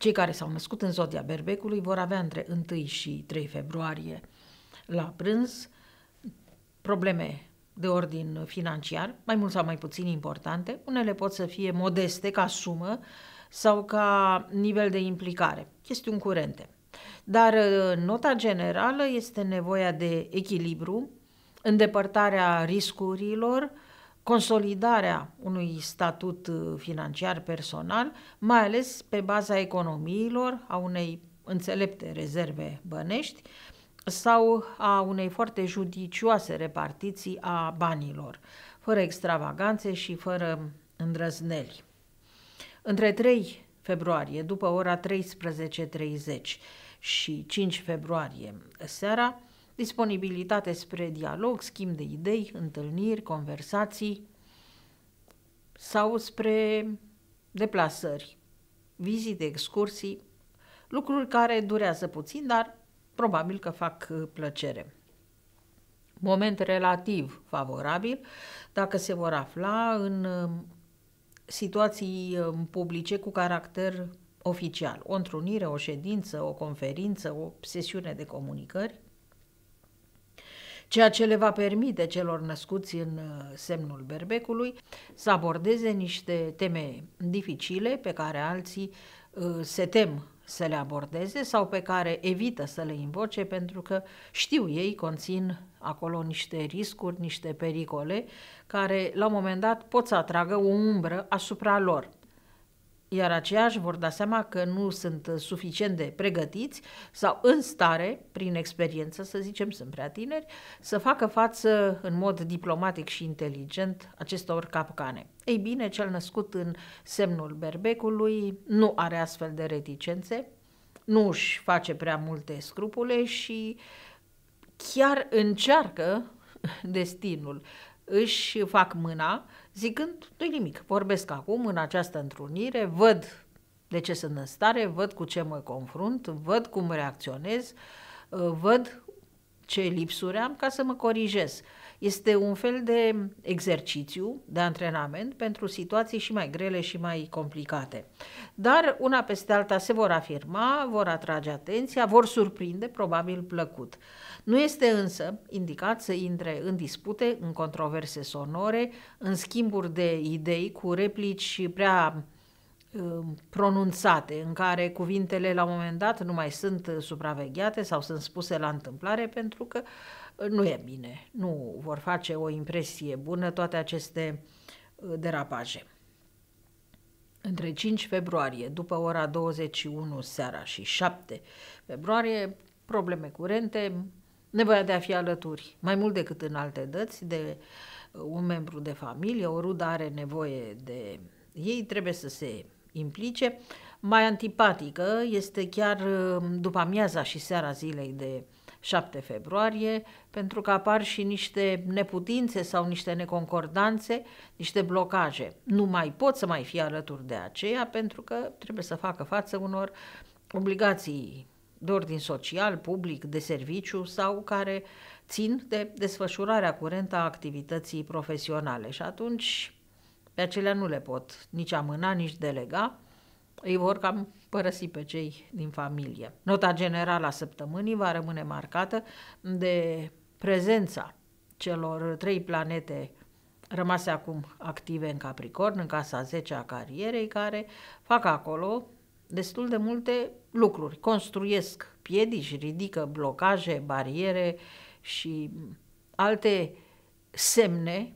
Cei care s-au născut în zodia berbecului vor avea între 1 și 3 februarie la prânz probleme de ordin financiar, mai mult sau mai puțin importante. Unele pot să fie modeste ca sumă sau ca nivel de implicare, chestiuni curente. Dar uh, nota generală este nevoia de echilibru, îndepărtarea riscurilor, consolidarea unui statut uh, financiar personal, mai ales pe baza economiilor, a unei înțelepte rezerve bănești sau a unei foarte judicioase repartiții a banilor, fără extravaganțe și fără îndrăzneli. Între 3 februarie, după ora 13.30 și 5 februarie seara, disponibilitate spre dialog, schimb de idei, întâlniri, conversații sau spre deplasări, vizite, excursii, lucruri care durează puțin, dar probabil că fac uh, plăcere. Moment relativ favorabil dacă se vor afla în uh, situații uh, publice cu caracter oficial, o întrunire, o ședință, o conferință, o sesiune de comunicări, ceea ce le va permite celor născuți în uh, semnul berbecului să abordeze niște teme dificile pe care alții uh, se tem să le abordeze sau pe care evită să le invoce pentru că știu ei conțin acolo niște riscuri, niște pericole care la un moment dat pot să atragă o umbră asupra lor iar aceia își vor da seama că nu sunt suficient de pregătiți sau în stare, prin experiență, să zicem, sunt prea tineri, să facă față în mod diplomatic și inteligent acestor capcane. Ei bine, cel născut în semnul berbecului nu are astfel de reticențe, nu își face prea multe scrupule și chiar încearcă destinul își fac mâna zicând, nu nimic, vorbesc acum în această întrunire, văd de ce sunt în stare, văd cu ce mă confrunt, văd cum reacționez, văd ce lipsuri am ca să mă corijez. Este un fel de exercițiu, de antrenament pentru situații și mai grele și mai complicate. Dar una peste alta se vor afirma, vor atrage atenția, vor surprinde, probabil plăcut. Nu este însă indicat să intre în dispute, în controverse sonore, în schimburi de idei cu replici prea Um, pronunțate, în care cuvintele la un moment dat nu mai sunt uh, supravegheate sau sunt spuse la întâmplare pentru că uh, nu e bine, nu vor face o impresie bună toate aceste uh, derapaje. Între 5 februarie, după ora 21 seara și 7 februarie, probleme curente, nevoia de a fi alături, mai mult decât în alte dăți, de un membru de familie, o rudă are nevoie de ei, trebuie să se implice, mai antipatică este chiar uh, după amiaza și seara zilei de 7 februarie, pentru că apar și niște neputințe sau niște neconcordanțe, niște blocaje. Nu mai pot să mai fie alături de aceea pentru că trebuie să facă față unor obligații de ordin social, public, de serviciu sau care țin de desfășurarea curentă a activității profesionale. Și atunci pe acelea nu le pot nici amâna, nici delega. Ei vor cam părăsi pe cei din familie. Nota generală a săptămânii va rămâne marcată de prezența celor trei planete rămase acum active în Capricorn, în casa 10 a carierei, care fac acolo destul de multe lucruri. Construiesc piedici, ridică blocaje, bariere și alte semne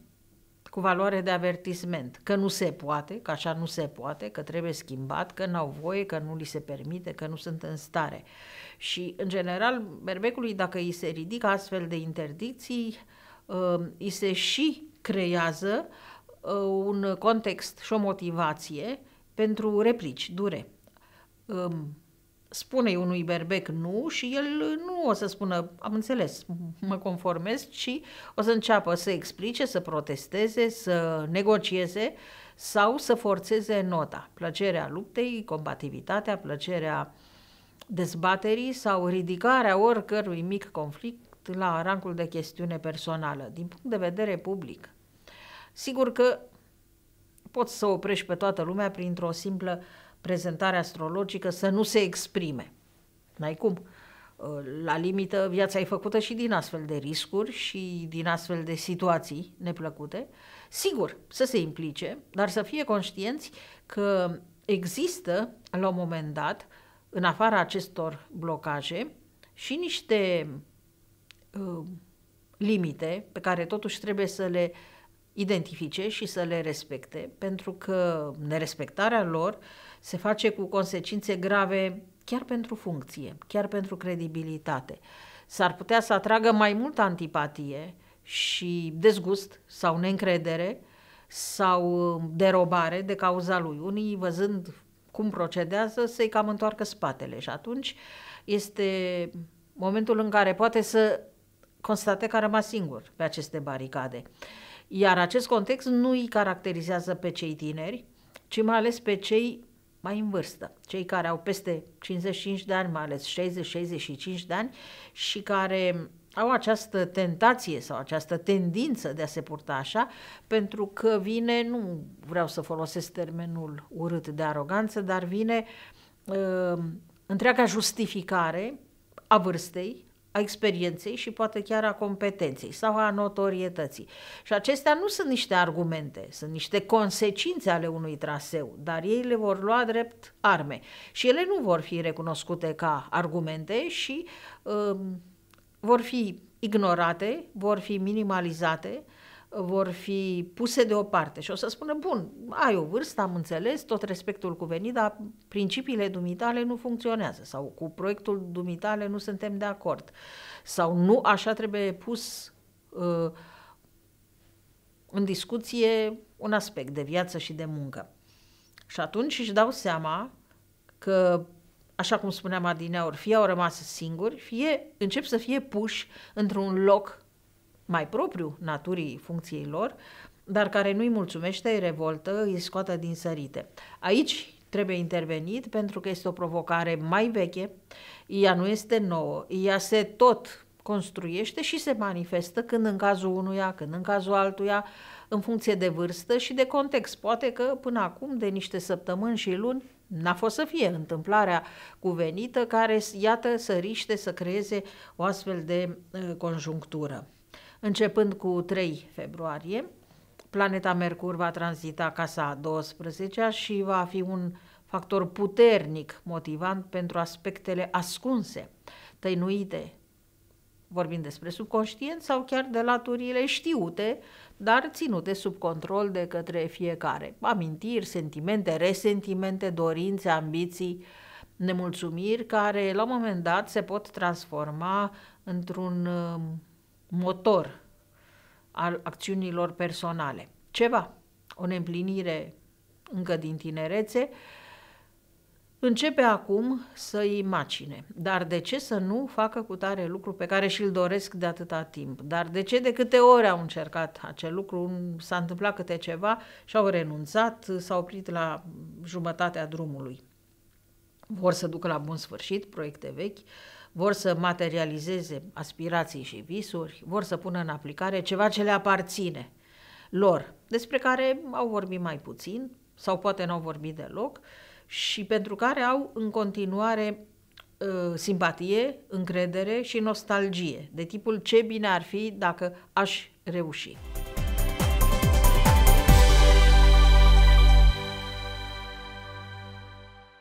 cu valoare de avertisment, că nu se poate, că așa nu se poate, că trebuie schimbat, că n-au voie, că nu li se permite, că nu sunt în stare. Și, în general, berbecului, dacă îi se ridică astfel de interdicții, uh, îi se și creează uh, un context și o motivație pentru replici dure. Um, spune unui berbec nu și el nu o să spună, am înțeles, mă conformez, ci o să înceapă să explice, să protesteze, să negocieze sau să forțeze nota. Plăcerea luptei, combativitatea, plăcerea dezbaterii sau ridicarea oricărui mic conflict la rangul de chestiune personală, din punct de vedere public. Sigur că poți să oprești pe toată lumea printr-o simplă uh, prezentare astrologică să nu se exprime. N-ai cum. Uh, la limită, viața e făcută și din astfel de riscuri și din astfel de situații neplăcute. Sigur, să se implice, dar să fie conștienți că există, la un moment dat, în afara acestor blocaje, și niște uh, limite pe care totuși trebuie să le identifice și să le respecte, pentru că nerespectarea lor uh, se face cu consecințe grave chiar pentru funcție, chiar pentru credibilitate. S-ar putea să atragă mai multă antipatie și dezgust sau neîncredere sau derobare de cauza lui. Unii, văzând cum procedează, să-i cam întoarcă spatele și atunci este momentul în care poate să constate că a rămas singur pe aceste baricade. Iar acest context nu îi caracterizează pe cei tineri, ci mai ales pe cei mai în vârstă, cei care au peste 55 de ani, mai ales 60-65 de ani și care au această tentație sau această tendință de a se purta așa, pentru că vine, nu vreau să folosesc termenul urât de aroganță, dar vine uh, întreaga justificare a vârstei, a experienței și poate chiar a competenței sau a notorietății. Și acestea nu sunt niște argumente, sunt niște consecințe ale unui traseu, dar ei le vor lua drept arme și ele nu vor fi recunoscute ca argumente și um, vor fi ignorate, vor fi minimalizate, vor fi puse deoparte și o să spună, bun, ai o vârstă, am înțeles, tot respectul cuvenit, dar principiile dumitale nu funcționează sau cu proiectul dumitale nu suntem de acord sau nu așa trebuie pus uh, în discuție un aspect de viață și de muncă. Și atunci își dau seama că, așa cum spuneam adineaori, fie au rămas singuri, fie încep să fie puși într-un loc mai propriu naturii funcției lor, dar care nu-i mulțumește, îi revoltă, îi scoată din sărite. Aici trebuie intervenit pentru că este o provocare mai veche, ea nu este nouă, ea se tot construiește și se manifestă când în cazul unuia, când în cazul altuia, în funcție de vârstă și de context. Poate că până acum, de niște săptămâni și luni, N-a fost să fie întâmplarea cuvenită care, iată, săriște să creeze o astfel de uh, conjunctură. Începând cu 3 februarie, planeta Mercur va tranzita casa 12-a și va fi un factor puternic motivant pentru aspectele ascunse, tăinuite, vorbind despre subconștient sau chiar de laturile știute, dar ținute sub control de către fiecare. Amintiri, sentimente, resentimente, dorințe, ambiții, nemulțumiri care la un moment dat se pot transforma într-un uh, motor al acțiunilor personale. Ceva, o neîmplinire încă din tinerețe, începe acum să-i macine. Dar de ce să nu facă cu tare lucru pe care și-l doresc de atâta timp? Dar de ce de câte ori au încercat acel lucru, s-a întâmplat câte ceva și au renunțat, s-au oprit la jumătatea drumului? Vor să ducă la bun sfârșit proiecte vechi, vor să materializeze aspirații și visuri, vor să pună în aplicare ceva ce le aparține lor, despre care au vorbit mai puțin sau poate n-au vorbit deloc și pentru care au în continuare ă, simpatie, încredere și nostalgie, de tipul ce bine ar fi dacă aș reuși.